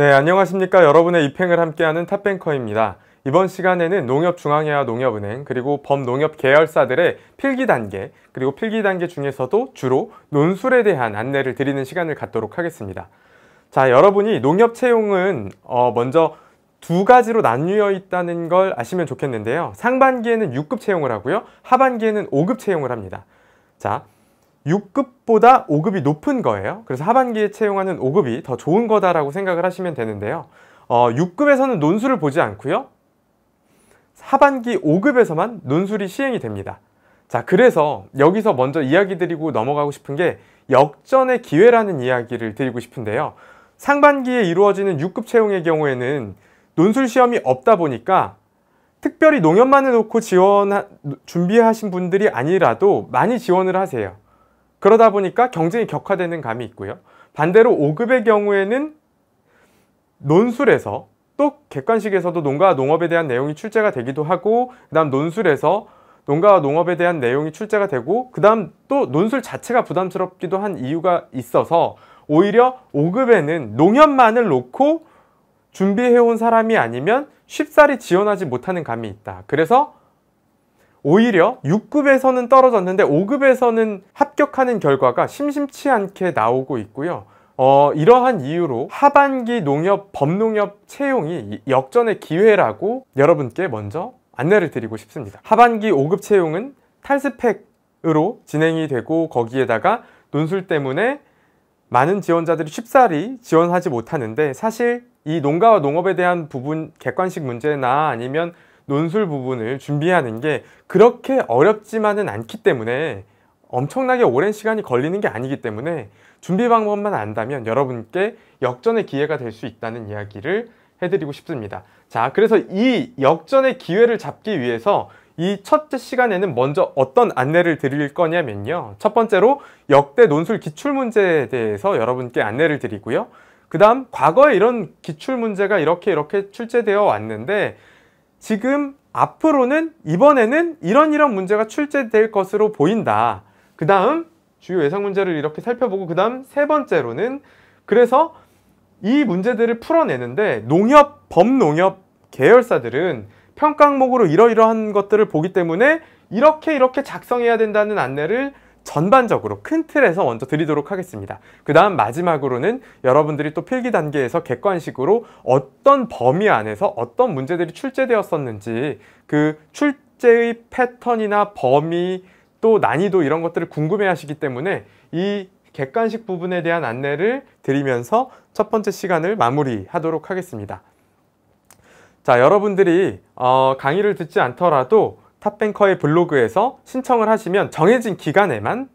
네, 안녕하십니까. 여러분의 입행을 함께하는 탑뱅커입니다. 이번 시간에는 농협중앙회와 농협은행 그리고 범농협 계열사들의 필기 단계 그리고 필기 단계 중에서도 주로 논술에 대한 안내를 드리는 시간을 갖도록 하겠습니다. 자, 여러분이 농협 채용은 어, 먼저 두 가지로 나뉘어 있다는 걸 아시면 좋겠는데요. 상반기에는 6급 채용을 하고요. 하반기에는 5급 채용을 합니다. 자, 6급보다 5급이 높은 거예요. 그래서 하반기에 채용하는 5급이 더 좋은 거다라고 생각을 하시면 되는데요. 어, 6급에서는 논술을 보지 않고요. 하반기 5급에서만 논술이 시행이 됩니다. 자, 그래서 여기서 먼저 이야기 드리고 넘어가고 싶은 게 역전의 기회라는 이야기를 드리고 싶은데요. 상반기에 이루어지는 6급 채용의 경우에는 논술 시험이 없다 보니까 특별히 농협만을 놓고 지원 준비하신 분들이 아니라도 많이 지원을 하세요. 그러다 보니까 경쟁이 격화되는 감이 있고요. 반대로 5급의 경우에는 논술에서 또 객관식에서도 농가와 농업에 대한 내용이 출제가 되기도 하고 그 다음 논술에서 농가와 농업에 대한 내용이 출제가 되고 그 다음 또 논술 자체가 부담스럽기도 한 이유가 있어서 오히려 5급에는 농협만을 놓고 준비해온 사람이 아니면 쉽사리 지원하지 못하는 감이 있다. 그래서 오히려 6급에서는 떨어졌는데 5급에서는 합 합격하는 결과가 심심치 않게 나오고 있고요. 어, 이러한 이유로 하반기 농협, 법농협 채용이 역전의 기회라고 여러분께 먼저 안내를 드리고 싶습니다. 하반기 5급 채용은 탈스펙으로 진행이 되고 거기에다가 논술 때문에 많은 지원자들이 쉽사리 지원하지 못하는데 사실 이 농가와 농업에 대한 부분 객관식 문제나 아니면 논술 부분을 준비하는 게 그렇게 어렵지만은 않기 때문에 엄청나게 오랜 시간이 걸리는 게 아니기 때문에 준비 방법만 안다면 여러분께 역전의 기회가 될 수 있다는 이야기를 해드리고 싶습니다. 자, 그래서 이 역전의 기회를 잡기 위해서 이 첫째 시간에는 먼저 어떤 안내를 드릴 거냐면요. 첫 번째로 역대 논술 기출 문제에 대해서 여러분께 안내를 드리고요. 그 다음 과거에 이런 기출 문제가 이렇게 이렇게 출제되어 왔는데 지금 앞으로는 이번에는 이런 이런 문제가 출제될 것으로 보인다. 그 다음 주요 외상 문제를 이렇게 살펴보고 그 다음 세 번째로는 그래서 이 문제들을 풀어내는데 농협, 범농협 계열사들은 평가 항목으로 이러이러한 것들을 보기 때문에 이렇게 이렇게 작성해야 된다는 안내를 전반적으로 큰 틀에서 먼저 드리도록 하겠습니다. 그 다음 마지막으로는 여러분들이 또 필기 단계에서 객관식으로 어떤 범위 안에서 어떤 문제들이 출제되었었는지 그 출제의 패턴이나 범위, 또 난이도 이런 것들을 궁금해 하시기 때문에 이 객관식 부분에 대한 안내를 드리면서 첫 번째 시간을 마무리하도록 하겠습니다. 자, 여러분들이 어, 강의를 듣지 않더라도 탑뱅커의 블로그에서 신청을 하시면 정해진 기간에만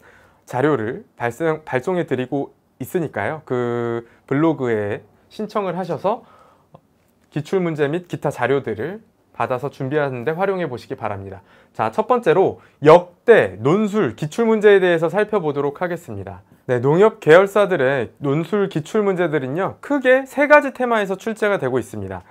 자료를 발송, 발송해 드리고 있으니까요. 그 블로그에 신청을 하셔서 기출문제 및 기타 자료들을 받아서 준비하는데 활용해 보시기 바랍니다. 자, 첫 번째로 역대 논술 기출 문제에 대해서 살펴보도록 하겠습니다. 네, 농협 계열사들의 논술 기출 문제들은요, 크게 세 가지 테마에서 출제가 되고 있습니다.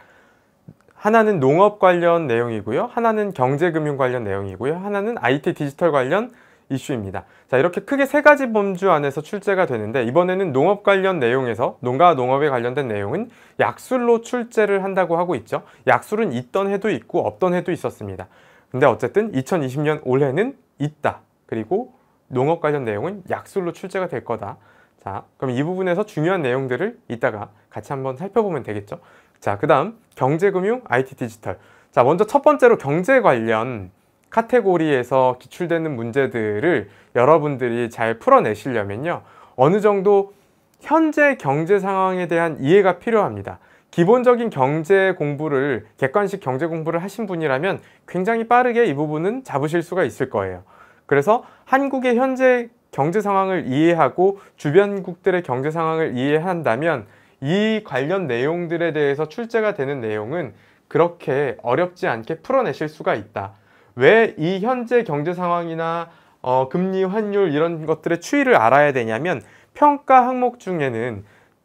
하나는 농업 관련 내용이고요, 하나는 경제금융 관련 내용이고요, 하나는 IT 디지털 관련 이슈입니다. 자 이렇게 크게 세 가지 범주 안에서 출제가 되는데 이번에는 농업 관련 내용에서 농가와 농업에 관련된 내용은 약술로 출제를 한다고 하고 있죠. 약술은 있던 해도 있고 없던 해도 있었습니다. 근데 어쨌든 2020년 올해는 있다. 그리고 농업 관련 내용은 약술로 출제가 될 거다. 자, 그럼 이 부분에서 중요한 내용들을 이따가 같이 한번 살펴보면 되겠죠. 자, 그 다음 경제금융, IT 디지털. 자, 먼저 첫 번째로 경제 관련 카테고리에서 기출되는 문제들을 여러분들이 잘 풀어내시려면요. 어느 정도 현재 경제 상황에 대한 이해가 필요합니다. 기본적인 경제 공부를 객관식 경제 공부를 하신 분이라면 굉장히 빠르게 이 부분은 잡으실 수가 있을 거예요. 그래서 한국의 현재 경제 상황을 이해하고 주변국들의 경제 상황을 이해한다면 이 관련 내용들에 대해서 출제가 되는 내용은 그렇게 어렵지 않게 풀어내실 수가 있다. 왜이 현재 경제 상황이나 어, 금리 환율 이런 것들의 추이를 알아야 되냐면 평가 항목 중에는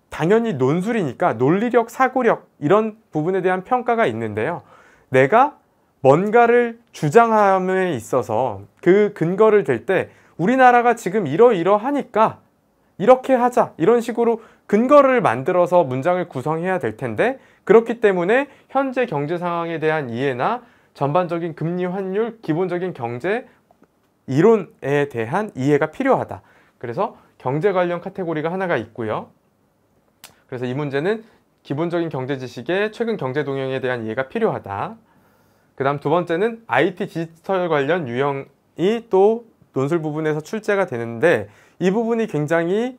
당연히 논술이니까 논리력, 사고력 이런 부분에 대한 평가가 있는데요. 내가 뭔가를 주장함에 있어서 그 근거를 댈때 우리나라가 지금 이러이러하니까 이렇게 하자 이런 식으로 근거를 만들어서 문장을 구성해야 될 텐데 그렇기 때문에 현재 경제 상황에 대한 이해나 전반적인 금리 환율, 기본적인 경제 이론에 대한 이해가 필요하다. 그래서 경제 관련 카테고리가 하나가 있고요. 그래서 이 문제는 기본적인 경제 지식의 최근 경제 동향에 대한 이해가 필요하다. 그 다음 두 번째는 IT 디지털 관련 유형이 또 논술 부분에서 출제가 되는데 이 부분이 굉장히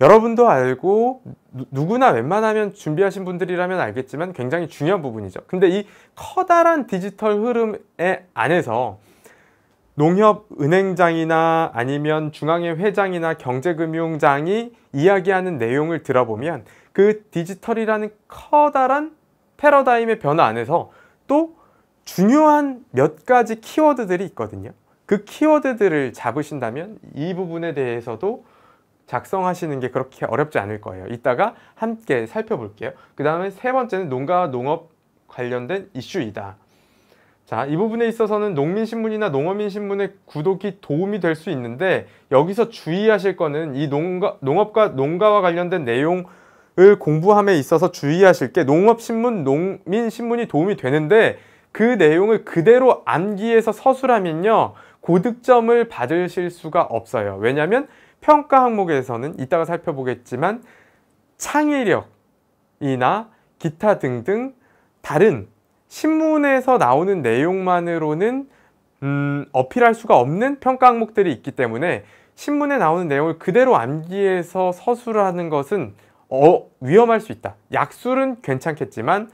여러분도 알고 누구나 웬만하면 준비하신 분들이라면 알겠지만 굉장히 중요한 부분이죠. 근데 이 커다란 디지털 흐름의 안에서 농협 은행장이나 아니면 중앙의 회장이나 경제금융장이 이야기하는 내용을 들어보면 그 디지털이라는 커다란 패러다임의 변화 안에서 또 중요한 몇 가지 키워드들이 있거든요. 그 키워드들을 잡으신다면 이 부분에 대해서도 작성하시는 게 그렇게 어렵지 않을 거예요. 이따가 함께 살펴볼게요. 그 다음에 세 번째는 농가와 농업 관련된 이슈이다. 자, 이 부분에 있어서는 농민신문이나 농어민신문의 구독이 도움이 될 수 있는데 여기서 주의하실 거는 이 농가, 농업과 농가와 관련된 내용을 공부함에 있어서 주의하실 게 농업신문, 농민신문이 도움이 되는데 그 내용을 그대로 암기해서 서술하면요. 고득점을 받으실 수가 없어요. 왜냐하면 평가 항목에서는 이따가 살펴보겠지만 창의력이나 기타 등등 다른 신문에서 나오는 내용만으로는 음, 어필할 수가 없는 평가 항목들이 있기 때문에 신문에 나오는 내용을 그대로 암기해서 서술하는 것은 어, 위험할 수 있다. 약술은 괜찮겠지만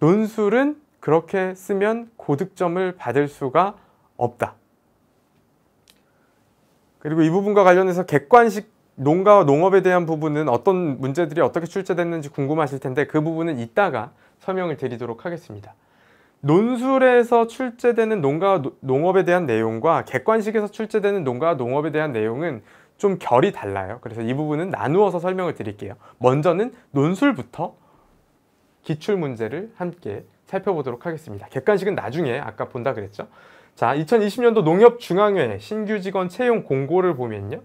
논술은 그렇게 쓰면 고득점을 받을 수가 없다. 그리고 이 부분과 관련해서 객관식 농가와 농업에 대한 부분은 어떤 문제들이 어떻게 출제됐는지 궁금하실 텐데 그 부분은 이따가 설명을 드리도록 하겠습니다. 논술에서 출제되는 농가와 노, 농업에 대한 내용과 객관식에서 출제되는 농가와 농업에 대한 내용은 좀 결이 달라요. 그래서 이 부분은 나누어서 설명을 드릴게요. 먼저는 논술부터 기출 문제를 함께 살펴보도록 하겠습니다. 객관식은 나중에 아까 본다 그랬죠. 자, 2020년도 농협중앙회 신규 직원 채용 공고를 보면요.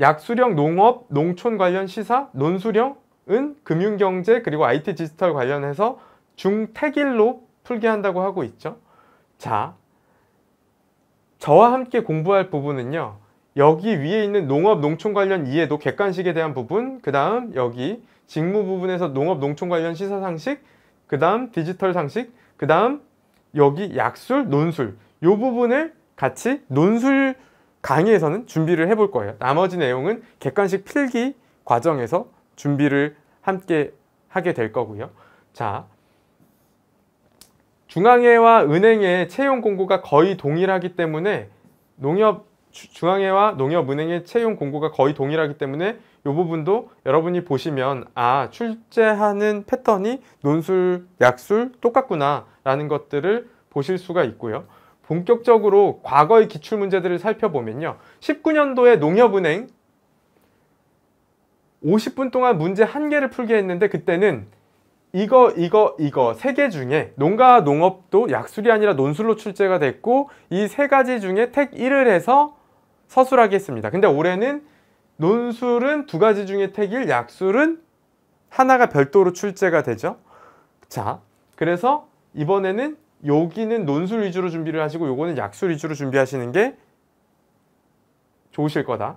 약수령 농업, 농촌 관련 시사, 논수령은 금융경제 그리고 IT 디지털 관련해서 중태일로 풀게 한다고 하고 있죠. 자, 저와 함께 공부할 부분은요. 여기 위에 있는 농업, 농촌 관련 이해도 객관식에 대한 부분, 그 다음 여기 직무 부분에서 농업, 농촌 관련 시사 상식, 그 다음 디지털 상식, 그 다음 여기 약술, 논술 이 부분을 같이 논술 강의에서는 준비를 해볼 거예요. 나머지 내용은 객관식 필기 과정에서 준비를 함께 하게 될 거고요. 자, 중앙회와 은행의 채용 공고가 거의 동일하기 때문에 농협 중앙회와 농협은행의 채용 공고가 거의 동일하기 때문에 이 부분도 여러분이 보시면 아 출제하는 패턴이 논술, 약술 똑같구나 라는 것들을 보실 수가 있고요. 본격적으로 과거의 기출문제들을 살펴보면요. 19년도에 농협은행 50분 동안 문제 한 개를 풀게 했는데 그때는 이거 이거 이거 세 개 중에 농가 농업도 약술이 아니라 논술로 출제가 됐고 이 세 가지 중에 택 1을 해서 서술하게 했습니다. 근데 올해는 논술은 두 가지 중에 택일, 약술은 하나가 별도로 출제가 되죠. 자, 그래서 이번에는 여기는 논술 위주로 준비를 하시고 요거는 약술 위주로 준비하시는 게 좋으실 거다.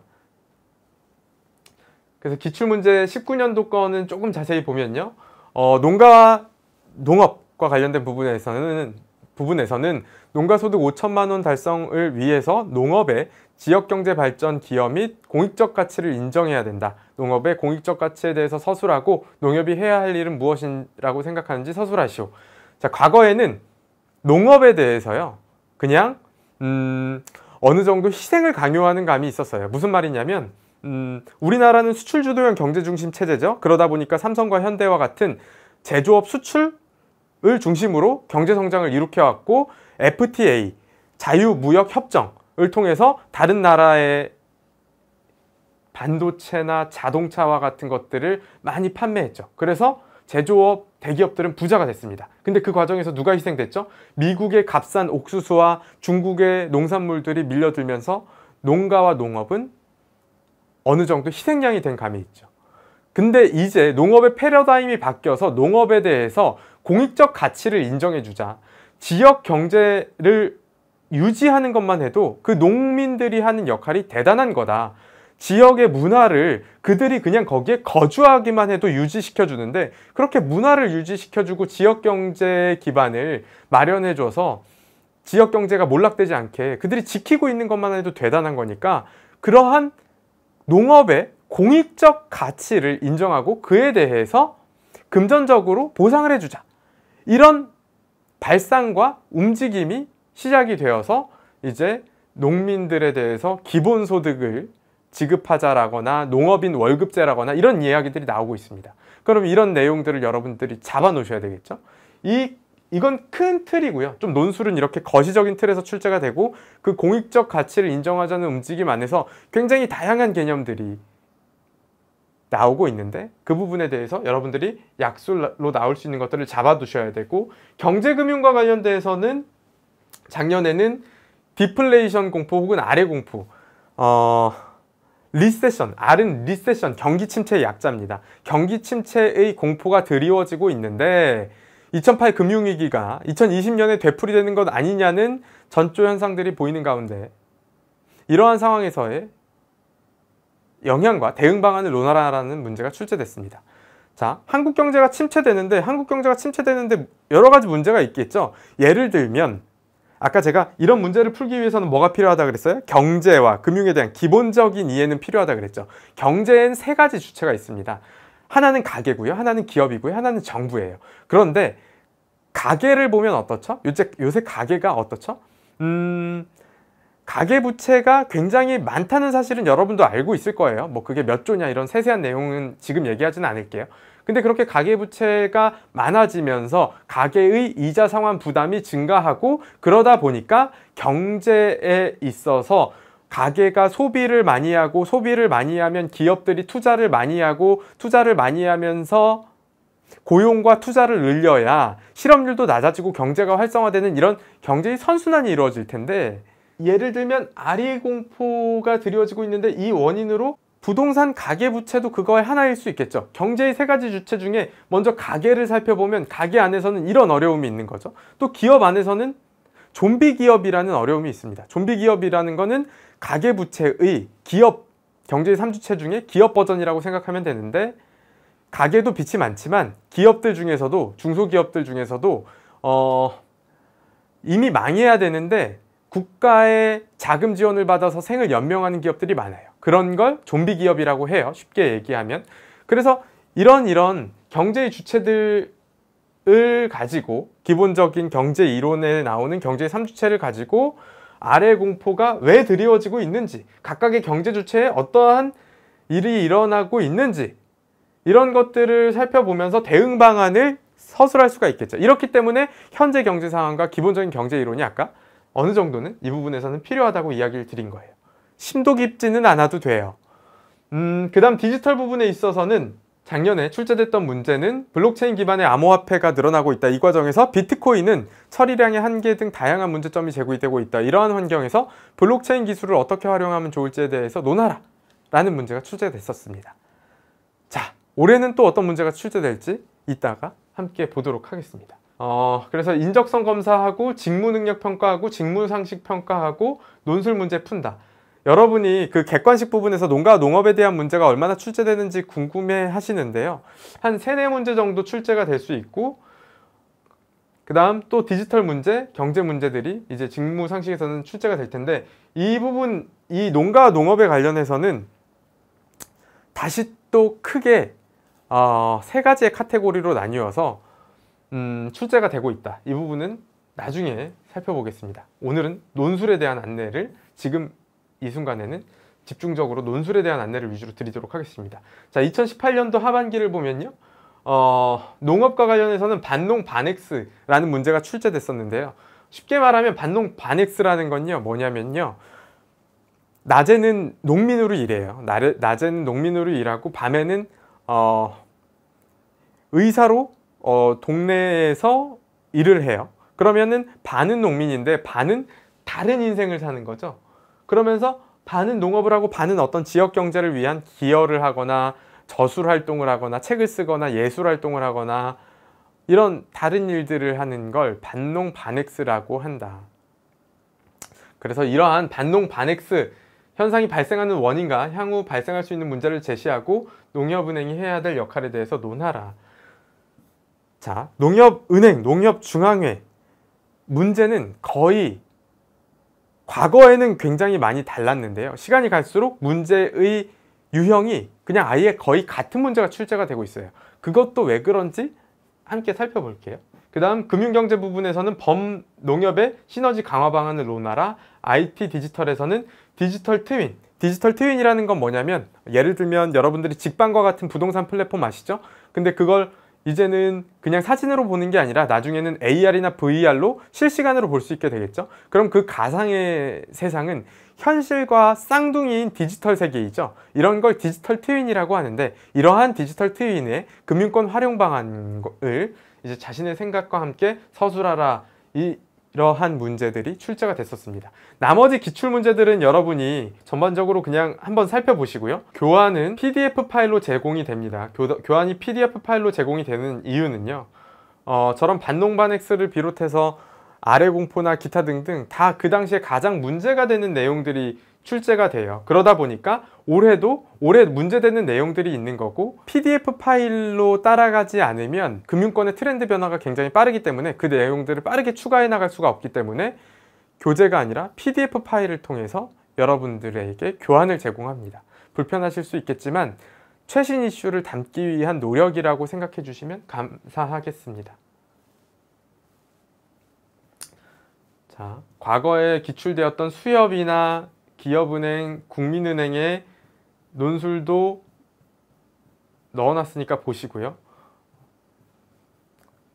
그래서 기출문제 19년도 거는 조금 자세히 보면요. 어, 농가와 농업과 관련된 부분에서는 부분에서는 농가소득 5천만 원 달성을 위해서 농업의 지역경제 발전 기여 및 공익적 가치를 인정해야 된다. 농업의 공익적 가치에 대해서 서술하고 농협이 해야 할 일은 무엇이라고 생각하는지 서술하시오. 자, 과거에는 농업에 대해서요. 그냥 음, 어느 정도 희생을 강요하는 감이 있었어요. 무슨 말이냐면 음, 우리나라는 수출주도형 경제중심 체제죠. 그러다 보니까 삼성과 현대와 같은 제조업 수출 을 중심으로 경제 성장을 이룩해 왔고 FTA 자유무역 협정을 통해서 다른 나라의 반도체나 자동차와 같은 것들을 많이 판매했죠. 그래서 제조업 대기업들은 부자가 됐습니다. 근데 그 과정에서 누가 희생됐죠? 미국의 값싼 옥수수와 중국의 농산물들이 밀려들면서 농가와 농업은 어느 정도 희생양이 된 감이 있죠. 근데 이제 농업의 패러다임이 바뀌어서 농업에 대해서 공익적 가치를 인정해주자. 지역 경제를 유지하는 것만 해도 그 농민들이 하는 역할이 대단한 거다. 지역의 문화를 그들이 그냥 거기에 거주하기만 해도 유지시켜 주는데 그렇게 문화를 유지시켜 주고 지역 경제 기반을 마련해 줘서 지역 경제가 몰락되지 않게 그들이 지키고 있는 것만 해도 대단한 거니까 그러한 농업의 공익적 가치를 인정하고 그에 대해서 금전적으로 보상을 해 주자. 이런 발상과 움직임이 시작이 되어서 이제 농민들에 대해서 기본소득을 지급하자라거나 농업인 월급제라거나 이런 이야기들이 나오고 있습니다. 그럼 이런 내용들을 여러분들이 잡아 놓으셔야 되겠죠. 이 이건 큰 틀이고요. 좀 논술은 이렇게 거시적인 틀에서 출제가 되고 그 공익적 가치를 인정하자는 움직임 안에서 굉장히 다양한 개념들이 나오고 있는데 그 부분에 대해서 여러분들이 약술로 나올 수 있는 것들을 잡아두셔야 되고 경제금융과 관련돼서는 작년에는 디플레이션 공포 혹은 아래 공포 어... 리세션, 아은 리세션, 경기 침체의 약자입니다. 경기 침체의 공포가 드리워지고 있는데 2008 금융위기가 2020년에 되풀이되는 것 아니냐는 전조 현상들이 보이는 가운데 이러한 상황에서의 영향과 대응 방안을 논하라는 문제가 출제됐습니다. 자, 한국 경제가 침체되는데 한국 경제가 침체되는데 여러 가지 문제가 있겠죠. 예를 들면 아까 제가 이런 문제를 풀기 위해서는 뭐가 필요하다 그랬어요? 경제와 금융에 대한 기본적인 이해는 필요하다 그랬죠. 경제엔 세 가지 주체가 있습니다. 하나는 가계고요. 하나는 기업이고요. 하나는 정부예요. 그런데 가계를 보면 어떻죠? 요새, 요새 가계가 어떻죠? 음, 가계부채가 굉장히 많다는 사실은 여러분도 알고 있을 거예요. 뭐 그게 몇 조냐 이런 세세한 내용은 지금 얘기하지는 않을게요. 근데 그렇게 가계부채가 많아지면서 가계의 이자 상환 부담이 증가하고 그러다 보니까 경제에 있어서 가계가 소비를 많이 하고 소비를 많이 하면 기업들이 투자를 많이 하고 투자를 많이 하면서 고용과 투자를 늘려야 실업률도 낮아지고 경제가 활성화되는 이런 경제의 선순환이 이루어질 텐데 예를 들면 아리 공포가 드리워지고 있는데 이 원인으로 부동산 가계부채도 그거의 하나일 수 있겠죠. 경제의 세 가지 주체 중에 먼저 가계를 살펴보면 가계 안에서는 이런 어려움이 있는 거죠. 또 기업 안에서는 좀비 기업이라는 어려움이 있습니다. 좀비 기업이라는 거는 가계부채의 기업 경제의 3주체 중에 기업 버전이라고 생각하면 되는데 가계도 빛이 많지만 기업들 중에서도 중소기업들 중에서도 어 이미 망해야 되는데 국가의 자금 지원을 받아서 생을 연명하는 기업들이 많아요. 그런 걸 좀비 기업이라고 해요. 쉽게 얘기하면. 그래서 이런 이런 경제의 주체들을 가지고 기본적인 경제 이론에 나오는 경제의 3주체를 가지고 아래 공포가 왜 드리워지고 있는지 각각의 경제 주체에 어떠한 일이 일어나고 있는지 이런 것들을 살펴보면서 대응 방안을 서술할 수가 있겠죠. 이렇기 때문에 현재 경제 상황과 기본적인 경제 이론이 아까 어느 정도는 이 부분에서는 필요하다고 이야기를 드린 거예요. 심도 깊지는 않아도 돼요. 음, 그 다음 디지털 부분에 있어서는 작년에 출제됐던 문제는 블록체인 기반의 암호화폐가 늘어나고 있다. 이 과정에서 비트코인은 처리량의 한계 등 다양한 문제점이 제고되고 있다. 이러한 환경에서 블록체인 기술을 어떻게 활용하면 좋을지에 대해서 논하라. 라는 문제가 출제됐었습니다. 자, 올해는 또 어떤 문제가 출제될지 이따가 함께 보도록 하겠습니다. 어, 그래서 인적성 검사하고 직무 능력 평가하고 직무 상식 평가하고 논술 문제 푼다. 여러분이 그 객관식 부분에서 농가 농업에 대한 문제가 얼마나 출제되는지 궁금해 하시는데요. 한 세네 문제 정도 출제가 될 수 있고 그 다음 또 디지털 문제, 경제 문제들이 이제 직무 상식에서는 출제가 될 텐데 이 부분, 이 농가 농업에 관련해서는 다시 또 크게 어, 세 가지의 카테고리로 나뉘어서 음, 출제가 되고 있다. 이 부분은 나중에 살펴보겠습니다. 오늘은 논술에 대한 안내를 지금 이 순간에는 집중적으로 논술에 대한 안내를 위주로 드리도록 하겠습니다. 자, 2018년도 하반기를 보면요. 어, 농업과 관련해서는 반농 반엑스라는 문제가 출제됐었는데요. 쉽게 말하면 반농 반엑스라는 건요. 뭐냐면요. 낮에는 농민으로 일해요. 낮에는 농민으로 일하고 밤에는 어, 의사로 어, 동네에서 일을 해요. 그러면은 반은 농민인데 반은 다른 인생을 사는 거죠. 그러면서 반은 농업을 하고 반은 어떤 지역 경제를 위한 기여를 하거나 저술 활동을 하거나 책을 쓰거나 예술 활동을 하거나 이런 다른 일들을 하는 걸 반농 반엑스라고 한다. 그래서 이러한 반농 반엑스 현상이 발생하는 원인과 향후 발생할 수 있는 문제를 제시하고 농협은행이 해야 될 역할에 대해서 논하라. 자, 농협은행, 농협중앙회 문제는 거의 과거에는 굉장히 많이 달랐는데요. 시간이 갈수록 문제의 유형이 그냥 아예 거의 같은 문제가 출제가 되고 있어요. 그것도 왜 그런지 함께 살펴볼게요. 그 다음 금융경제 부분에서는 범농협의 시너지 강화 방안을 논하라 IT 디지털에서는 디지털 트윈 디지털 트윈이라는 건 뭐냐면 예를 들면 여러분들이 직방과 같은 부동산 플랫폼 아시죠? 근데 그걸 이제는 그냥 사진으로 보는 게 아니라 나중에는 AR이나 VR로 실시간으로 볼 수 있게 되겠죠. 그럼 그 가상의 세상은 현실과 쌍둥이인 디지털 세계이죠. 이런 걸 디지털 트윈이라고 하는데 이러한 디지털 트윈의 금융권 활용 방안을 이제 자신의 생각과 함께 서술하라 이 이러한 문제들이 출제가 됐었습니다. 나머지 기출 문제들은 여러분이 전반적으로 그냥 한번 살펴보시고요. 교환은 PDF 파일로 제공이 됩니다. 교, 환이 PDF 파일로 제공이 되는 이유는요. 어, 저런 반농반엑스를 비롯해서 아래 공포나 기타 등등 다 그 당시에 가장 문제가 되는 내용들이 출제가 돼요. 그러다 보니까 올해도 올해 문제되는 내용들이 있는 거고 PDF 파일로 따라가지 않으면 금융권의 트렌드 변화가 굉장히 빠르기 때문에 그 내용들을 빠르게 추가해 나갈 수가 없기 때문에 교재가 아니라 PDF 파일을 통해서 여러분들에게 교환을 제공합니다. 불편하실 수 있겠지만 최신 이슈를 담기 위한 노력이라고 생각해 주시면 감사하겠습니다. 자, 과거에 기출되었던 수협이나 기업은행, 국민은행의 논술도 넣어놨으니까 보시고요.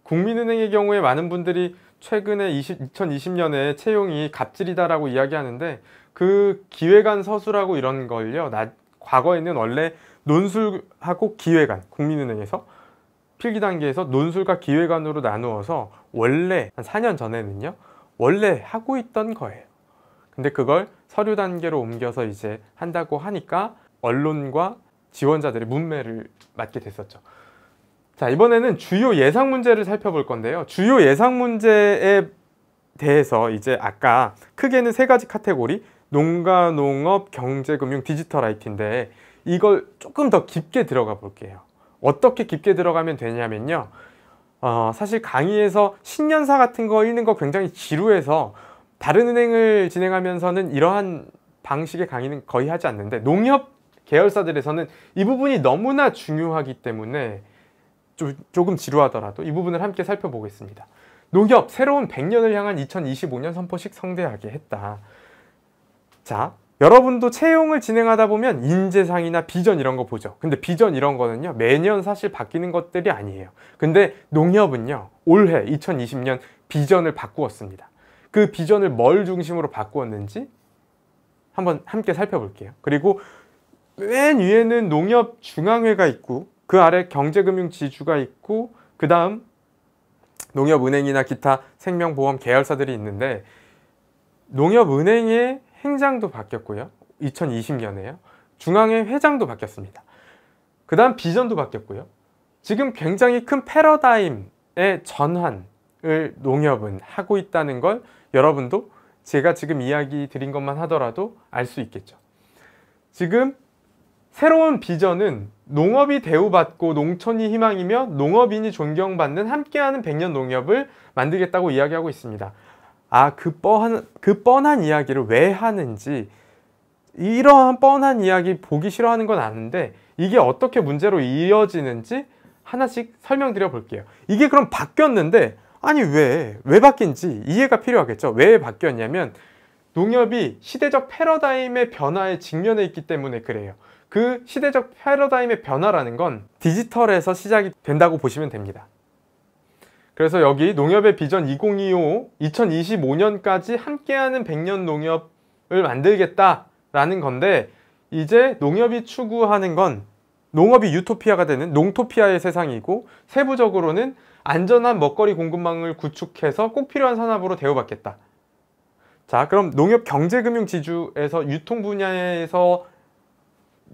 국민은행의 경우에 많은 분들이 최근에 20, 2020년에 채용이 갑질이다라고 이야기하는데 그 기획안 서술하고 이런 걸요. 나, 과거에는 원래 논술하고 기획안, 국민은행에서 필기 단계에서 논술과 기획안으로 나누어서 원래 한 4년 전에는요. 원래 하고 있던 거예요. 근데 그걸 서류 단계로 옮겨서 이제 한다고 하니까 언론과 지원자들의 문매를 맡게 됐었죠. 자, 이번에는 주요 예상 문제를 살펴볼 건데요. 주요 예상 문제에 대해서 이제 아까 크게는 세 가지 카테고리 농가, 농업, 경제, 금융, 디지털 IT인데 이걸 조금 더 깊게 들어가 볼게요. 어떻게 깊게 들어가면 되냐면요. 어, 사실 강의에서 신년사 같은 거 읽는 거 굉장히 지루해서 다른 은행을 진행하면서는 이러한 방식의 강의는 거의 하지 않는데 농협 계열사들에서는 이 부분이 너무나 중요하기 때문에 좀, 조금 지루하더라도 이 부분을 함께 살펴보겠습니다. 농협 새로운 100년을 향한 2025년 선포식 성대하게 했다. 자, 여러분도 채용을 진행하다 보면 인재상이나 비전 이런 거 보죠. 근데 비전 이런 거는요. 매년 사실 바뀌는 것들이 아니에요. 근데 농협은요. 올해 2020년 비전을 바꾸었습니다. 그 비전을 뭘 중심으로 바꾸었는지 한번 함께 살펴볼게요. 그리고 맨 위에는 농협 중앙회가 있고 그 아래 경제금융지주가 있고 그 다음 농협은행이나 기타 생명보험 계열사들이 있는데 농협은행의 행장도 바뀌었고요. 2020년에요. 중앙회 회장도 바뀌었습니다. 그 다음 비전도 바뀌었고요. 지금 굉장히 큰 패러다임의 전환을 농협은 하고 있다는 걸 여러분도 제가 지금 이야기 드린 것만 하더라도 알 수 있겠죠. 지금 새로운 비전은 농업이 대우받고 농촌이 희망이며 농업인이 존경받는 함께하는 백년 농협을 만들겠다고 이야기하고 있습니다. 아, 그 뻔한, 그 뻔한 이야기를 왜 하는지, 이러한 뻔한 이야기 보기 싫어하는 건 아는데, 이게 어떻게 문제로 이어지는지 하나씩 설명드려 볼게요. 이게 그럼 바뀌었는데, 아니 왜? 왜 바뀐지 이해가 필요하겠죠. 왜 바뀌었냐면 농협이 시대적 패러다임의 변화에 직면해 있기 때문에 그래요. 그 시대적 패러다임의 변화라는 건 디지털에서 시작이 된다고 보시면 됩니다. 그래서 여기 농협의 비전 2025, 2025년까지 함께하는 100년 농협을 만들겠다라는 건데 이제 농협이 추구하는 건 농업이 유토피아가 되는 농토피아의 세상이고 세부적으로는 안전한 먹거리 공급망을 구축해서 꼭 필요한 산업으로 대우받겠다. 자, 그럼 농협 경제금융지주에서 유통 분야에서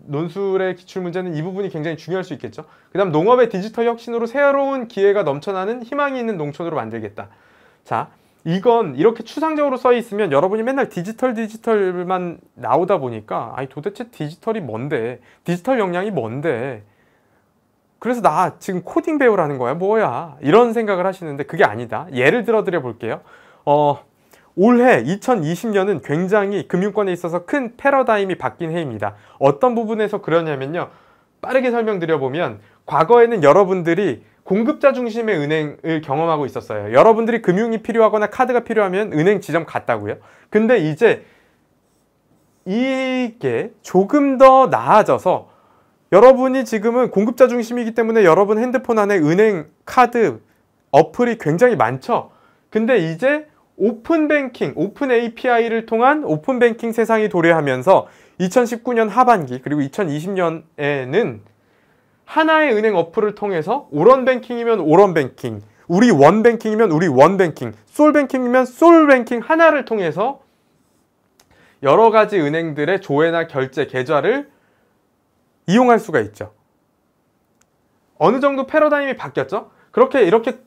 논술의 기출 문제는 이 부분이 굉장히 중요할 수 있겠죠. 그 다음 농업의 디지털 혁신으로 새로운 기회가 넘쳐나는 희망이 있는 농촌으로 만들겠다. 자, 이건 이렇게 추상적으로 써 있으면 여러분이 맨날 디지털 디지털만 나오다 보니까 아니 도대체 디지털이 뭔데? 디지털 역량이 뭔데? 그래서 나 지금 코딩 배우라는 거야 뭐야 이런 생각을 하시는데 그게 아니다 예를 들어 드려 볼게요 어 올해 2020년은 굉장히 금융권에 있어서 큰 패러다임이 바뀐 해입니다 어떤 부분에서 그러냐면요 빠르게 설명드려보면 과거에는 여러분들이 공급자 중심의 은행을 경험하고 있었어요 여러분들이 금융이 필요하거나 카드가 필요하면 은행 지점 갔다고요 근데 이제 이게 조금 더 나아져서 여러분이 지금은 공급자 중심이기 때문에 여러분 핸드폰 안에 은행, 카드, 어플이 굉장히 많죠. 근데 이제 오픈뱅킹, 오픈 API를 통한 오픈뱅킹 세상이 도래하면서 2019년 하반기 그리고 2020년에는 하나의 은행 어플을 통해서 오런뱅킹이면 오런뱅킹, 우리 원뱅킹이면 우리 원뱅킹, 솔뱅킹이면 솔뱅킹 하나를 통해서 여러 가지 은행들의 조회나 결제 계좌를 이용할 수가 있죠. 어느 정도 패러다임이 바뀌었죠? 그렇게 이렇게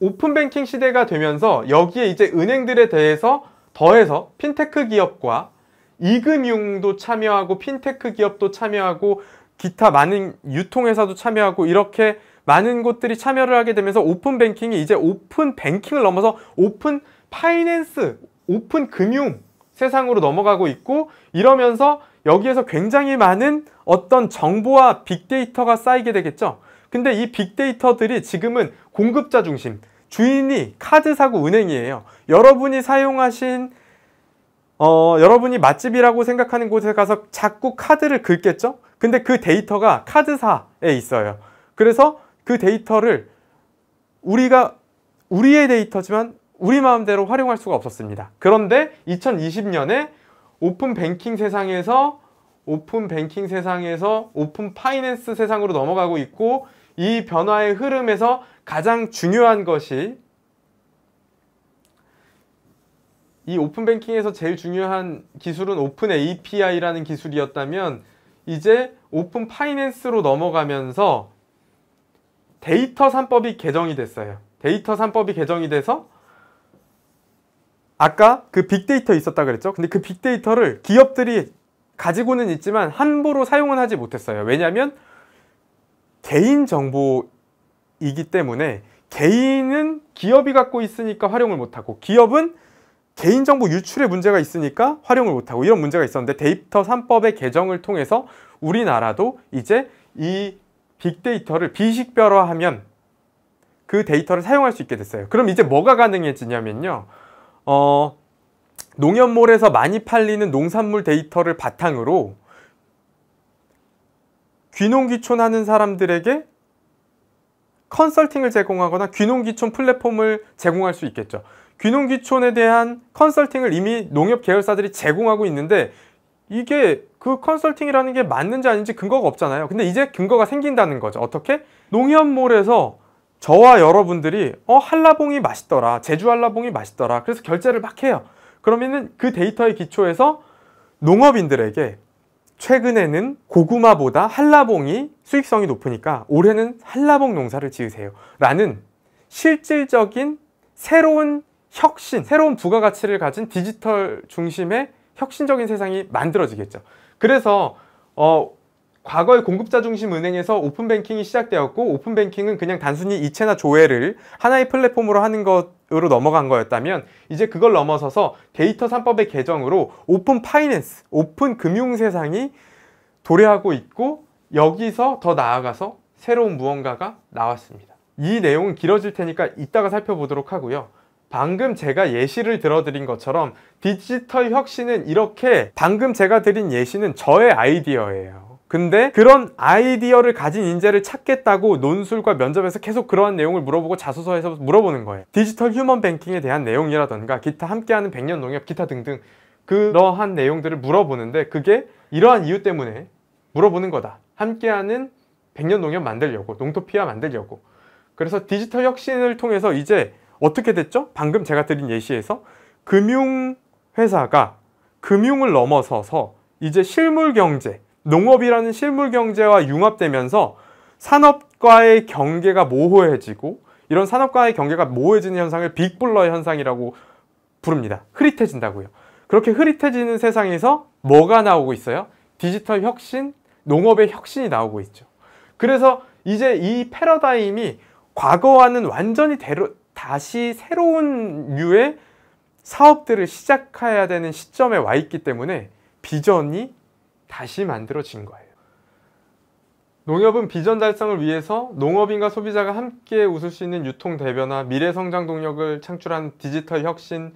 오픈뱅킹 시대가 되면서 여기에 이제 은행들에 대해서 더해서 핀테크 기업과 이금융도 참여하고 핀테크 기업도 참여하고 기타 많은 유통회사도 참여하고 이렇게 많은 곳들이 참여를 하게 되면서 오픈뱅킹이 이제 오픈뱅킹을 넘어서 오픈 파이낸스, 오픈 금융 세상으로 넘어가고 있고 이러면서 여기에서 굉장히 많은 어떤 정보와 빅데이터가 쌓이게 되겠죠. 근데 이 빅데이터들이 지금은 공급자 중심, 주인이 카드사고 은행이에요. 여러분이 사용하신 어, 여러분이 맛집이라고 생각하는 곳에 가서 자꾸 카드를 긁겠죠? 근데 그 데이터가 카드사에 있어요. 그래서 그 데이터를 우리가 우리의 데이터지만 우리 마음대로 활용할 수가 없었습니다. 그런데 2020년에 오픈 뱅킹 세상에서 오픈 뱅킹 세상에서 오픈 파이낸스 세상으로 넘어가고 있고 이 변화의 흐름에서 가장 중요한 것이 이 오픈 뱅킹에서 제일 중요한 기술은 오픈 API라는 기술이었다면 이제 오픈 파이낸스로 넘어가면서 데이터 산법이 개정이 됐어요. 데이터 산법이 개정이 돼서 아까 그 빅데이터 있었다 그랬죠? 근데 그 빅데이터를 기업들이 가지고는 있지만 함부로 사용은 하지 못했어요. 왜냐하면 개인정보이기 때문에 개인은 기업이 갖고 있으니까 활용을 못하고 기업은 개인정보 유출에 문제가 있으니까 활용을 못하고 이런 문제가 있었는데 데이터 3법의 개정을 통해서 우리나라도 이제 이 빅데이터를 비식별화하면 그 데이터를 사용할 수 있게 됐어요. 그럼 이제 뭐가 가능해지냐면요. 어, 농협몰에서 많이 팔리는 농산물 데이터를 바탕으로 귀농귀촌 하는 사람들에게 컨설팅을 제공하거나 귀농귀촌 플랫폼을 제공할 수 있겠죠. 귀농귀촌에 대한 컨설팅을 이미 농협 계열사들이 제공하고 있는데 이게 그 컨설팅이라는 게 맞는지 아닌지 근거가 없잖아요. 근데 이제 근거가 생긴다는 거죠. 어떻게? 농협몰에서 저와 여러분들이 어 한라봉이 맛있더라 제주 한라봉이 맛있더라 그래서 결제를 막 해요 그러면은 그 데이터의 기초에서 농업인들에게 최근에는 고구마보다 한라봉이 수익성이 높으니까 올해는 한라봉 농사를 지으세요 라는 실질적인 새로운 혁신 새로운 부가가치를 가진 디지털 중심의 혁신적인 세상이 만들어지겠죠 그래서 어, 과거의 공급자 중심 은행에서 오픈뱅킹이 시작되었고 오픈뱅킹은 그냥 단순히 이체나 조회를 하나의 플랫폼으로 하는 것으로 넘어간 거였다면 이제 그걸 넘어서서 데이터 3법의 개정으로 오픈 파이낸스, 오픈 금융 세상이 도래하고 있고 여기서 더 나아가서 새로운 무언가가 나왔습니다. 이 내용은 길어질 테니까 이따가 살펴보도록 하고요. 방금 제가 예시를 들어드린 것처럼 디지털 혁신은 이렇게 방금 제가 드린 예시는 저의 아이디어예요. 근데 그런 아이디어를 가진 인재를 찾겠다고 논술과 면접에서 계속 그러한 내용을 물어보고 자소서에서 물어보는 거예요 디지털 휴먼 뱅킹에 대한 내용이라던가 기타 함께하는 백년 농협 기타 등등 그러한 내용들을 물어보는데 그게 이러한 이유 때문에 물어보는 거다 함께하는 백년 농협 만들려고 농토피아 만들려고 그래서 디지털 혁신을 통해서 이제 어떻게 됐죠? 방금 제가 드린 예시에서 금융회사가 금융을 넘어서서 이제 실물 경제 농업이라는 실물 경제와 융합되면서 산업과의 경계가 모호해지고 이런 산업과의 경계가 모호해지는 현상을 빅블러 현상이라고 부릅니다. 흐릿해진다고요. 그렇게 흐릿해지는 세상에서 뭐가 나오고 있어요? 디지털 혁신, 농업의 혁신이 나오고 있죠. 그래서 이제 이 패러다임이 과거와는 완전히 대로, 다시 새로운 류의 사업들을 시작해야 되는 시점에 와 있기 때문에 비전이 다시 만들어진 거예요. 농협은 비전 달성을 위해서 농업인과 소비자가 함께 웃을 수 있는 유통 대변화, 미래 성장 동력을 창출한 디지털 혁신,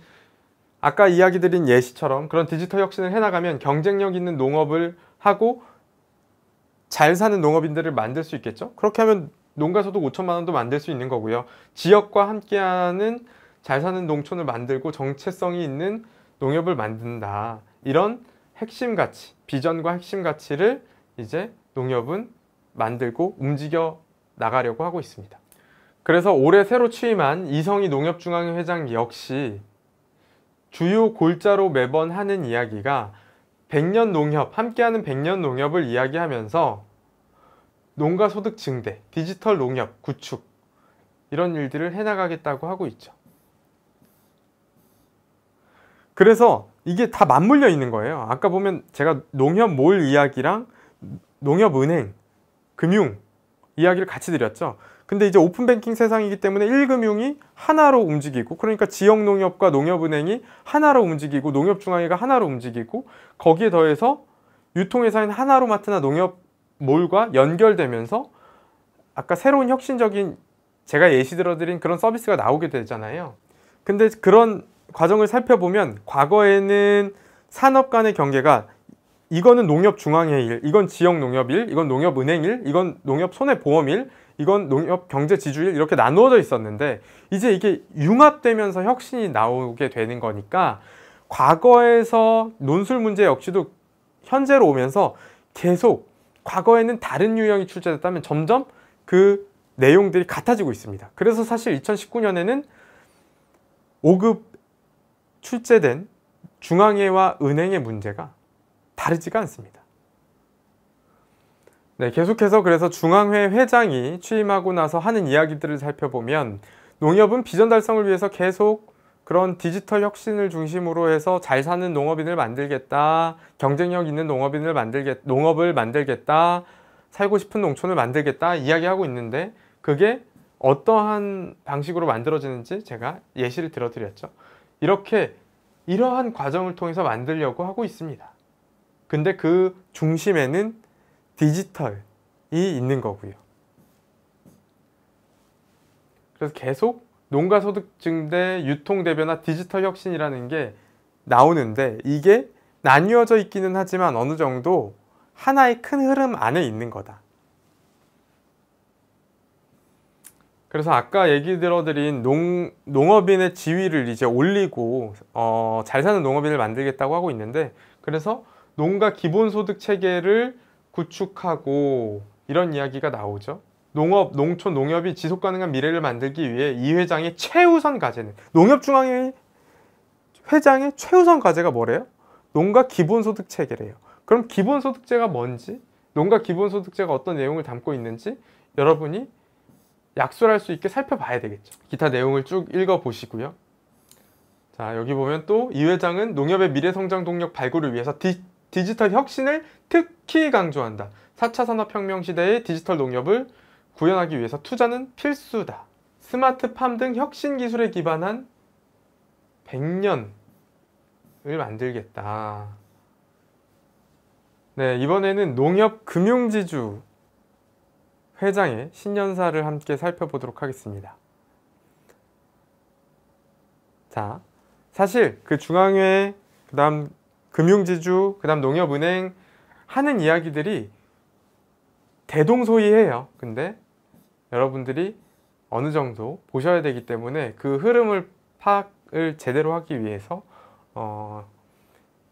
아까 이야기 드린 예시처럼 그런 디지털 혁신을 해나가면 경쟁력 있는 농업을 하고 잘 사는 농업인들을 만들 수 있겠죠? 그렇게 하면 농가소득 5천만 원도 만들 수 있는 거고요. 지역과 함께하는 잘 사는 농촌을 만들고 정체성이 있는 농협을 만든다. 이런 핵심 가치, 비전과 핵심 가치를 이제 농협은 만들고 움직여 나가려고 하고 있습니다. 그래서 올해 새로 취임한 이성희 농협중앙회 회장 역시 주요 골자로 매번 하는 이야기가 1 0 0년 농협, 함께하는 1 0 0년 농협을 이야기하면서 농가 소득 증대, 디지털 농협 구축 이런 일들을 해나가겠다고 하고 있죠. 그래서 이게 다 맞물려 있는 거예요. 아까 보면 제가 농협 몰 이야기랑 농협은행, 금융 이야기를 같이 드렸죠. 근데 이제 오픈뱅킹 세상이기 때문에 1금융이 하나로 움직이고 그러니까 지역농협과 농협은행이 하나로 움직이고 농협중앙회가 하나로 움직이고 거기에 더해서 유통회사인 하나로마트나 농협몰과 연결되면서 아까 새로운 혁신적인 제가 예시 들어드린 그런 서비스가 나오게 되잖아요. 근데 그런 과정을 살펴보면 과거에는 산업 간의 경계가 이거는 농협 중앙회 의 일, 이건 지역 농협 일, 이건 농협 은행 일, 이건 농협 손해보험 일, 이건 농협 경제 지주 일 이렇게 나누어져 있었는데 이제 이게 융합되면서 혁신이 나오게 되는 거니까 과거에서 논술 문제 역시도 현재로 오면서 계속 과거에는 다른 유형이 출제됐다면 점점 그 내용들이 같아지고 있습니다. 그래서 사실 2019년에는 5급 출제된 중앙회와 은행의 문제가 다르지가 않습니다. 네, 계속해서 그래서 중앙회 회장이 취임하고 나서 하는 이야기들을 살펴보면 농협은 비전 달성을 위해서 계속 그런 디지털 혁신을 중심으로 해서 잘 사는 농업인을 만들겠다, 경쟁력 있는 농업인을 만들겠, 농업을 만들겠다, 살고 싶은 농촌을 만들겠다 이야기하고 있는데 그게 어떠한 방식으로 만들어지는지 제가 예시를 들어드렸죠. 이렇게 이러한 과정을 통해서 만들려고 하고 있습니다. 근데 그 중심에는 디지털이 있는 거고요. 그래서 계속 농가소득증 대 유통대변화 디지털 혁신이라는 게 나오는데 이게 나뉘어져 있기는 하지만 어느 정도 하나의 큰 흐름 안에 있는 거다. 그래서 아까 얘기 들어드린 농, 농업인의 지위를 이제 올리고 어, 잘 사는 농업인을 만들겠다고 하고 있는데 그래서 농가 기본소득 체계를 구축하고 이런 이야기가 나오죠. 농업, 농촌, 농협이 지속가능한 미래를 만들기 위해 이 회장의 최우선 과제는 농협중앙회 회장의 최우선 과제가 뭐래요? 농가 기본소득 체계래요. 그럼 기본소득제가 뭔지, 농가 기본소득제가 어떤 내용을 담고 있는지 여러분이 약소할 수 있게 살펴봐야 되겠죠. 기타 내용을 쭉 읽어보시고요. 자 여기 보면 또 이 회장은 농협의 미래성장 동력 발굴을 위해서 디, 디지털 혁신을 특히 강조한다. 4차 산업혁명 시대의 디지털 농협을 구현하기 위해서 투자는 필수다. 스마트팜 등 혁신 기술에 기반한 100년을 만들겠다. 네, 이번에는 농협 금융지주 회장의 신년사를 함께 살펴보도록 하겠습니다. 자, 사실 그 중앙회, 그 다음 금융지주, 그 다음 농협은행 하는 이야기들이 대동소이해요. 근데 여러분들이 어느 정도 보셔야 되기 때문에 그 흐름을 파악을 제대로 하기 위해서 어,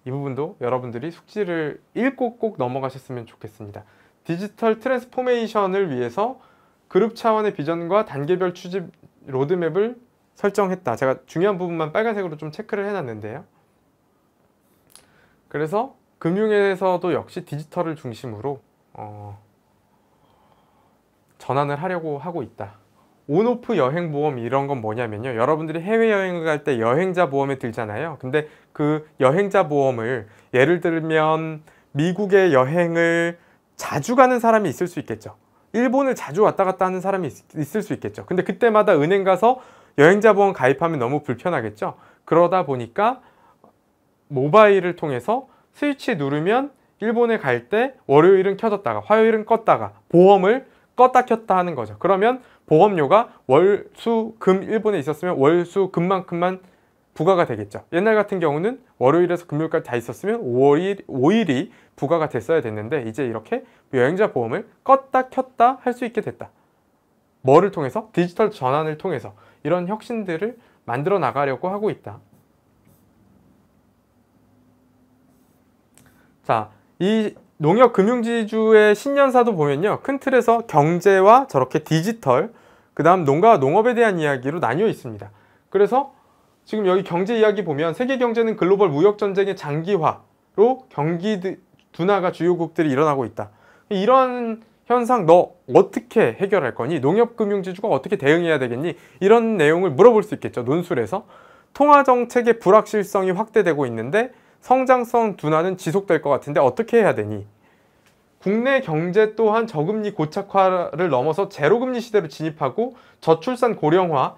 이 부분도 여러분들이 숙지를 읽고 꼭 넘어가셨으면 좋겠습니다. 디지털 트랜스포메이션을 위해서 그룹 차원의 비전과 단계별 추진 로드맵을 설정했다. 제가 중요한 부분만 빨간색으로 좀 체크를 해놨는데요. 그래서 금융에서도 역시 디지털을 중심으로 어, 전환을 하려고 하고 있다. 온오프 여행 보험 이런 건 뭐냐면요. 여러분들이 해외여행을 갈 때 여행자 보험에 들잖아요. 근데 그 여행자 보험을 예를 들면 미국의 여행을 자주 가는 사람이 있을 수 있겠죠. 일본을 자주 왔다 갔다 하는 사람이 있, 을수 있겠죠. 근데 그때마다 은행 가서 여행자 보험 가입하면 너무 불편하겠죠. 그러다 보니까 모바일을 통해서 스위치 누르면 일본에 갈 때 월요일은 켜졌다가 화요일은 껐다가 보험을 껐다 켰다 하는 거죠. 그러면 보험료가 월, 수, 금 일본에 있었으면 월, 수, 금만큼만 부과가 되겠죠 옛날 같은 경우는 월요일에서 금요일까지 다 있었으면 5월 5일이 부과가 됐어야 됐는데 이제 이렇게 여행자 보험을 껐다 켰다 할 수 있게 됐다 뭐를 통해서? 디지털 전환을 통해서 이런 혁신들을 만들어 나가려고 하고 있다 자, 이 농협금융지주의 신년사도 보면요 큰 틀에서 경제와 저렇게 디지털 그 다음 농가와 농업에 대한 이야기로 나뉘어 있습니다 그래서 지금 여기 경제 이야기 보면 세계 경제는 글로벌 무역 전쟁의 장기화로 경기 둔화가 주요국들이 일어나고 있다. 이런 현상 너 어떻게 해결할 거니? 농협금융지주가 어떻게 대응해야 되겠니? 이런 내용을 물어볼 수 있겠죠. 논술에서. 통화정책의 불확실성이 확대되고 있는데 성장성 둔화는 지속될 것 같은데 어떻게 해야 되니? 국내 경제 또한 저금리 고착화를 넘어서 제로금리 시대로 진입하고 저출산 고령화,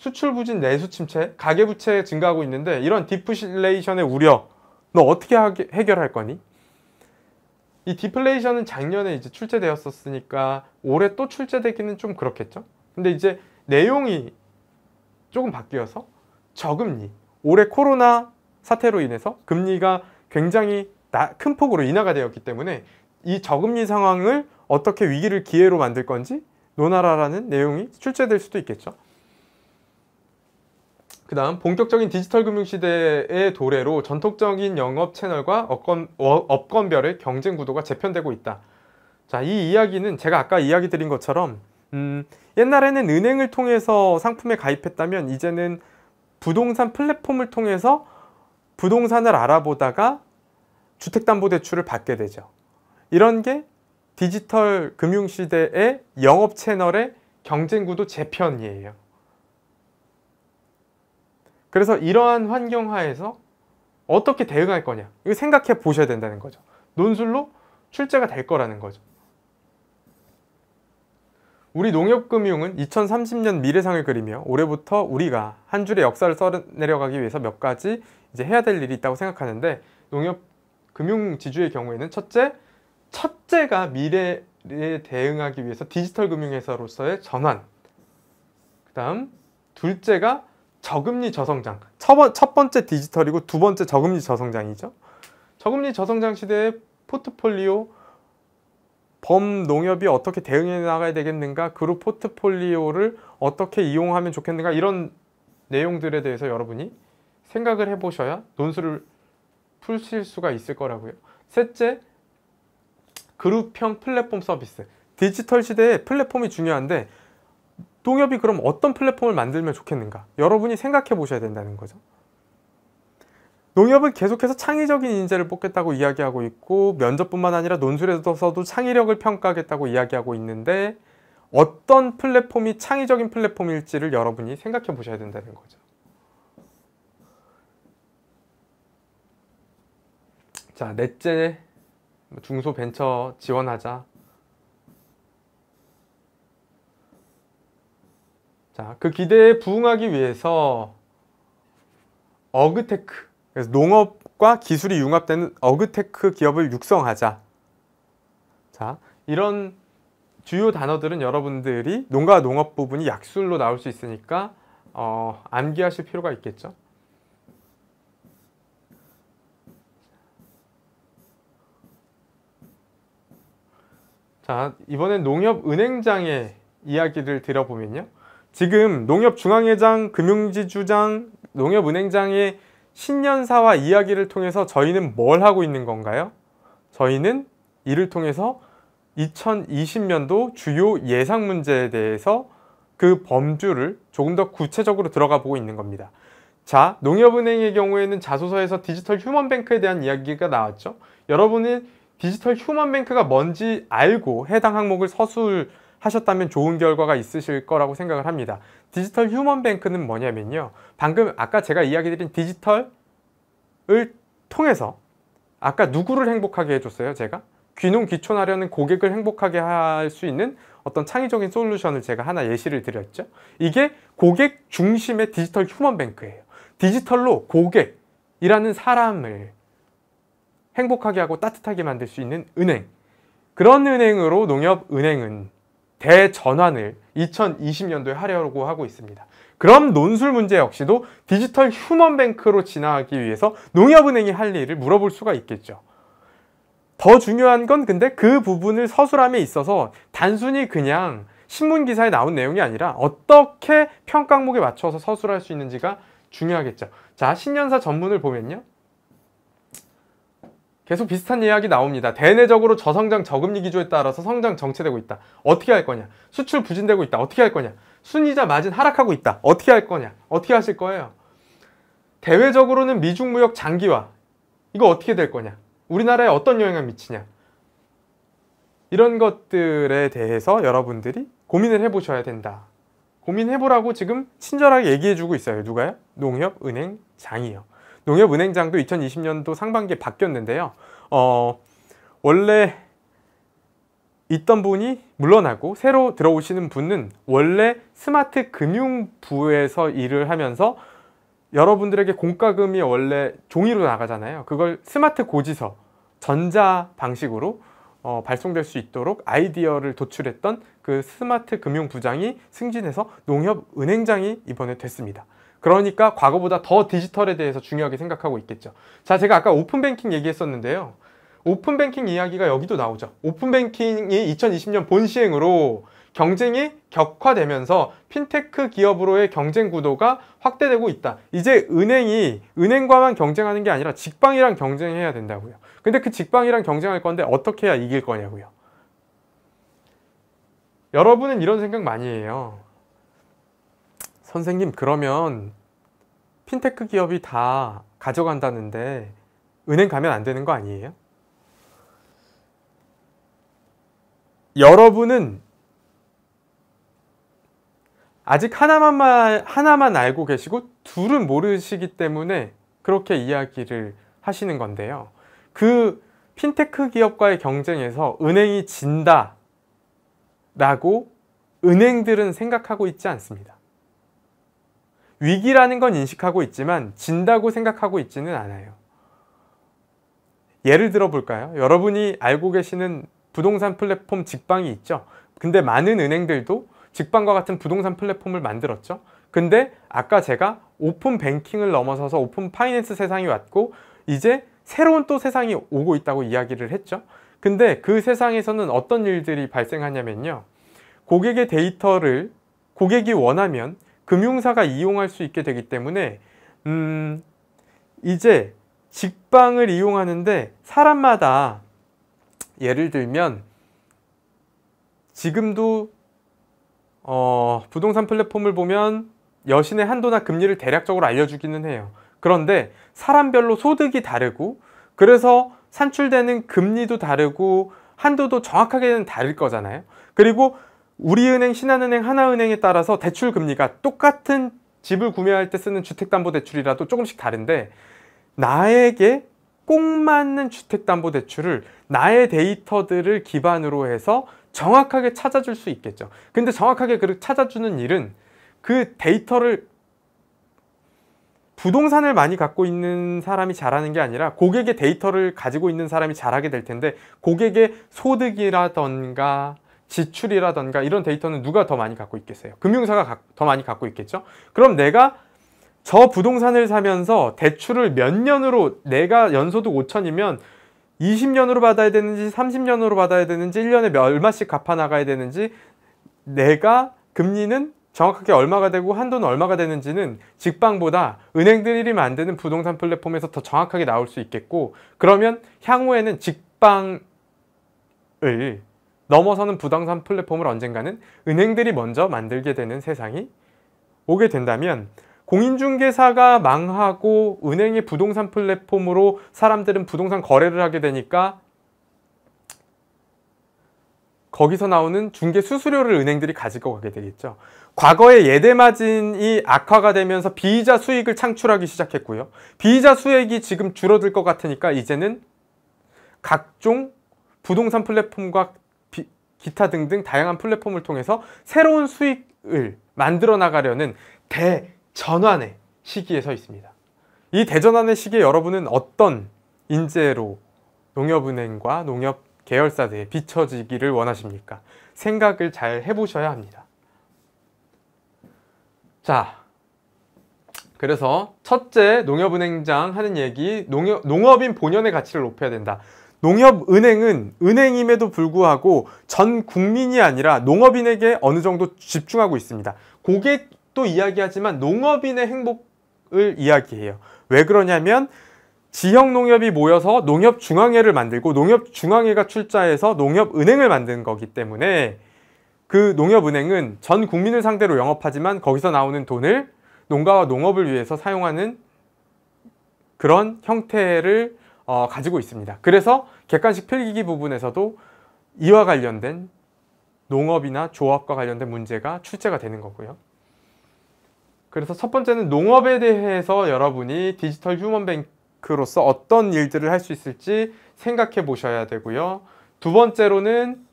수출 부진 내수 침체, 가계 부채 증가하고 있는데 이런 디플레이션의 우려 너 어떻게 해결할 거니? 이 디플레이션은 작년에 이제 출제되었었으니까 올해 또 출제되기는 좀 그렇겠죠? 근데 이제 내용이 조금 바뀌어서 저금리, 올해 코로나 사태로 인해서 금리가 굉장히 큰 폭으로 인하가 되었기 때문에 이 저금리 상황을 어떻게 위기를 기회로 만들 건지 논하라라는 내용이 출제될 수도 있겠죠. 그 다음 본격적인 디지털 금융시대의 도래로 전통적인 영업 채널과 업건 어, 업권별의 경쟁 구도가 재편되고 있다. 자, 이 이야기는 제가 아까 이야기 드린 것처럼 음, 옛날에는 은행을 통해서 상품에 가입했다면 이제는 부동산 플랫폼을 통해서 부동산을 알아보다가 주택담보대출을 받게 되죠. 이런 게 디지털 금융시대의 영업 채널의 경쟁 구도 재편이에요. 그래서 이러한 환경 하에서 어떻게 대응할 거냐 이거 생각해 보셔야 된다는 거죠. 논술로 출제가 될 거라는 거죠. 우리 농협금융은 2030년 미래상을 그리며 올해부터 우리가 한 줄의 역사를 써내려가기 위해서 몇 가지 이제 해야 될 일이 있다고 생각하는데 농협금융지주의 경우에는 첫째, 첫째가 미래에 대응하기 위해서 디지털 금융회사로서의 전환 그 다음 둘째가 저금리 저성장. 첫, 번째 디지털이고 두 번째 저금리 저성장이죠. 저금리 저성장 시대에 포트폴리오 범농협이 어떻게 대응해 나가야 되겠는가 그룹 포트폴리오를 어떻게 이용하면 좋겠는가 이런 내용들에 대해서 여러분이 생각을 해보셔야 논술을 풀실 수가 있을 거라고요. 셋째, 그룹형 플랫폼 서비스. 디지털 시대에 플랫폼이 중요한데 동엽이 그럼 어떤 플랫폼을 만들면 좋겠는가? 여러분이 생각해 보셔야 된다는 거죠. 농협은 계속해서 창의적인 인재를 뽑겠다고 이야기하고 있고 면접뿐만 아니라 논술에서도 창의력을 평가하겠다고 이야기하고 있는데 어떤 플랫폼이 창의적인 플랫폼일지를 여러분이 생각해 보셔야 된다는 거죠. 자, 넷째 중소벤처 지원하자. 자, 그 기대에 부응하기 위해서 어그테크, 그래서 농업과 기술이 융합되는 어그테크 기업을 육성하자. 자, 이런 주요 단어들은 여러분들이 농가와 농업 부분이 약술로 나올 수 있으니까 어, 암기하실 필요가 있겠죠. 자, 이번엔 농협 은행장의 이야기를 들어보면요. 지금 농협중앙회장, 금융지주장, 농협은행장의 신년사와 이야기를 통해서 저희는 뭘 하고 있는 건가요? 저희는 이를 통해서 2020년도 주요 예상 문제에 대해서 그 범주를 조금 더 구체적으로 들어가 보고 있는 겁니다. 자, 농협은행의 경우에는 자소서에서 디지털 휴먼뱅크에 대한 이야기가 나왔죠. 여러분은 디지털 휴먼뱅크가 뭔지 알고 해당 항목을 서술 하셨다면 좋은 결과가 있으실 거라고 생각을 합니다. 디지털 휴먼뱅크는 뭐냐면요. 방금 아까 제가 이야기 드린 디지털을 통해서 아까 누구를 행복하게 해줬어요, 제가? 귀농 귀촌하려는 고객을 행복하게 할 수 있는 어떤 창의적인 솔루션을 제가 하나 예시를 드렸죠. 이게 고객 중심의 디지털 휴먼뱅크예요. 디지털로 고객이라는 사람을 행복하게 하고 따뜻하게 만들 수 있는 은행. 그런 은행으로 농협은행은 대전환을 2020년도에 하려고 하고 있습니다. 그럼 논술 문제 역시도 디지털 휴먼뱅크로 진화하기 위해서 농협은행이 할 일을 물어볼 수가 있겠죠. 더 중요한 건 근데 그 부분을 서술함에 있어서 단순히 그냥 신문 기사에 나온 내용이 아니라 어떻게 평 과목에 맞춰서 서술할 수 있는지가 중요하겠죠. 자, 신년사 전문을 보면요. 계속 비슷한 이야기 나옵니다. 대내적으로 저성장 저금리 기조에 따라서 성장 정체되고 있다. 어떻게 할 거냐? 수출 부진되고 있다. 어떻게 할 거냐? 순이자 마진 하락하고 있다. 어떻게 할 거냐? 어떻게 하실 거예요? 대외적으로는 미중 무역 장기화. 이거 어떻게 될 거냐? 우리나라에 어떤 영향을 미치냐? 이런 것들에 대해서 여러분들이 고민을 해보셔야 된다. 고민해보라고 지금 친절하게 얘기해주고 있어요. 누가요? 농협, 은행, 장이요. 농협은행장도 2020년도 상반기에 바뀌었는데요. 어, 원래 있던 분이 물러나고 새로 들어오시는 분은 원래 스마트 금융부에서 일을 하면서 여러분들에게 공과금이 원래 종이로 나가잖아요. 그걸 스마트 고지서, 전자 방식으로 어, 발송될 수 있도록 아이디어를 도출했던 그 스마트 금융부장이 승진해서 농협은행장이 이번에 됐습니다. 그러니까 과거보다 더 디지털에 대해서 중요하게 생각하고 있겠죠. 자, 제가 아까 오픈뱅킹 얘기했었는데요. 오픈뱅킹 이야기가 여기도 나오죠. 오픈뱅킹이 2020년 본 시행으로 경쟁이 격화되면서 핀테크 기업으로의 경쟁 구도가 확대되고 있다. 이제 은행이 은행과만 경쟁하는 게 아니라 직방이랑 경쟁해야 된다고요. 근데 그 직방이랑 경쟁할 건데 어떻게 해야 이길 거냐고요. 여러분은 이런 생각 많이 해요. 선생님 그러면 핀테크 기업이 다 가져간다는데 은행 가면 안 되는 거 아니에요? 여러분은 아직 하나만 말, 하나만 알고 계시고 둘은 모르시기 때문에 그렇게 이야기를 하시는 건데요. 그 핀테크 기업과의 경쟁에서 은행이 진다 라고 은행들은 생각하고 있지 않습니다. 위기라는 건 인식하고 있지만 진다고 생각하고 있지는 않아요. 예를 들어 볼까요? 여러분이 알고 계시는 부동산 플랫폼 직방이 있죠. 근데 많은 은행들도 직방과 같은 부동산 플랫폼을 만들었죠. 근데 아까 제가 오픈 뱅킹을 넘어서서 오픈 파이낸스 세상이 왔고 이제 새로운 또 세상이 오고 있다고 이야기를 했죠. 근데 그 세상에서는 어떤 일들이 발생하냐면요. 고객의 데이터를 고객이 원하면 금융사가 이용할 수 있게 되기 때문에 음 이제 직방을 이용하는데 사람마다 예를 들면 지금도 어 부동산 플랫폼을 보면 여신의 한도나 금리를 대략적으로 알려주기는 해요. 그런데 사람별로 소득이 다르고 그래서 산출되는 금리도 다르고 한도도 정확하게는 다를 거잖아요. 그리고 우리은행, 신한은행, 하나은행에 따라서 대출 금리가 똑같은 집을 구매할 때 쓰는 주택담보대출이라도 조금씩 다른데 나에게 꼭 맞는 주택담보대출을 나의 데이터들을 기반으로 해서 정확하게 찾아줄 수 있겠죠. 근데 정확하게 그 찾아주는 일은 그 데이터를 부동산을 많이 갖고 있는 사람이 잘하는 게 아니라 고객의 데이터를 가지고 있는 사람이 잘하게 될 텐데 고객의 소득이라던가 지출이라던가 이런 데이터는 누가 더 많이 갖고 있겠어요? 금융사가 더 많이 갖고 있겠죠? 그럼 내가 저 부동산을 사면서 대출을 몇 년으로 내가 연소득 5천이면 20년으로 받아야 되는지 30년으로 받아야 되는지 1년에 몇, 얼마씩 갚아 나가야 되는지 내가 금리는 정확하게 얼마가 되고 한도는 얼마가 되는지는 직방보다 은행들이 만드는 부동산 플랫폼에서 더 정확하게 나올 수 있겠고 그러면 향후에는 직방을 넘어서는 부동산 플랫폼을 언젠가는 은행들이 먼저 만들게 되는 세상이 오게 된다면 공인중개사가 망하고 은행의 부동산 플랫폼으로 사람들은 부동산 거래를 하게 되니까 거기서 나오는 중개 수수료를 은행들이 가지고 가게 되겠죠. 과거의 예대 마진이 악화가 되면서 비이자 수익을 창출하기 시작했고요. 비이자 수익이 지금 줄어들 것 같으니까 이제는 각종 부동산 플랫폼과 기타 등등 다양한 플랫폼을 통해서 새로운 수익을 만들어 나가려는 대전환의 시기에 서 있습니다. 이 대전환의 시기에 여러분은 어떤 인재로 농협은행과 농협 계열사들에 비춰지기를 원하십니까? 생각을 잘 해보셔야 합니다. 자, 그래서 첫째 농협은행장 하는 얘기 농협, 농업인 본연의 가치를 높여야 된다. 농협은행은 은행임에도 불구하고 전 국민이 아니라 농업인에게 어느 정도 집중하고 있습니다. 고객도 이야기하지만 농업인의 행복을 이야기해요. 왜 그러냐면 지형 농협이 모여서 농협 중앙회를 만들고 농협 중앙회가 출자해서 농협 은행을 만든 거기 때문에 그 농협 은행은 전 국민을 상대로 영업하지만 거기서 나오는 돈을 농가와 농업을 위해서 사용하는 그런 형태를 어, 가지고 있습니다. 그래서 객관식 필기기 부분에서도 이와 관련된 농업이나 조합과 관련된 문제가 출제가 되는 거고요. 그래서 첫 번째는 농업에 대해서 여러분이 디지털 휴먼뱅크로서 어떤 일들을 할 수 있을지 생각해 보셔야 되고요. 두 번째로는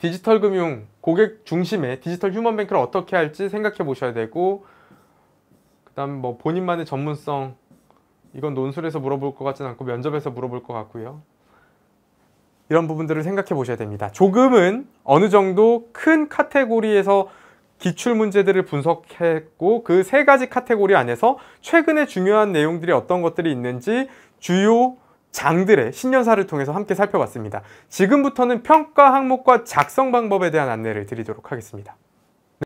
디지털 금융, 고객 중심의 디지털 휴먼뱅크를 어떻게 할지 생각해 보셔야 되고 그 다음 뭐 본인만의 전문성 이건 논술에서 물어볼 것 같진 않고 면접에서 물어볼 것 같고요. 이런 부분들을 생각해 보셔야 됩니다. 조금은 어느 정도 큰 카테고리에서 기출 문제들을 분석했고 그 세 가지 카테고리 안에서 최근에 중요한 내용들이 어떤 것들이 있는지 주요 장들의 신년사를 통해서 함께 살펴봤습니다. 지금부터는 평가 항목과 작성 방법에 대한 안내를 드리도록 하겠습니다.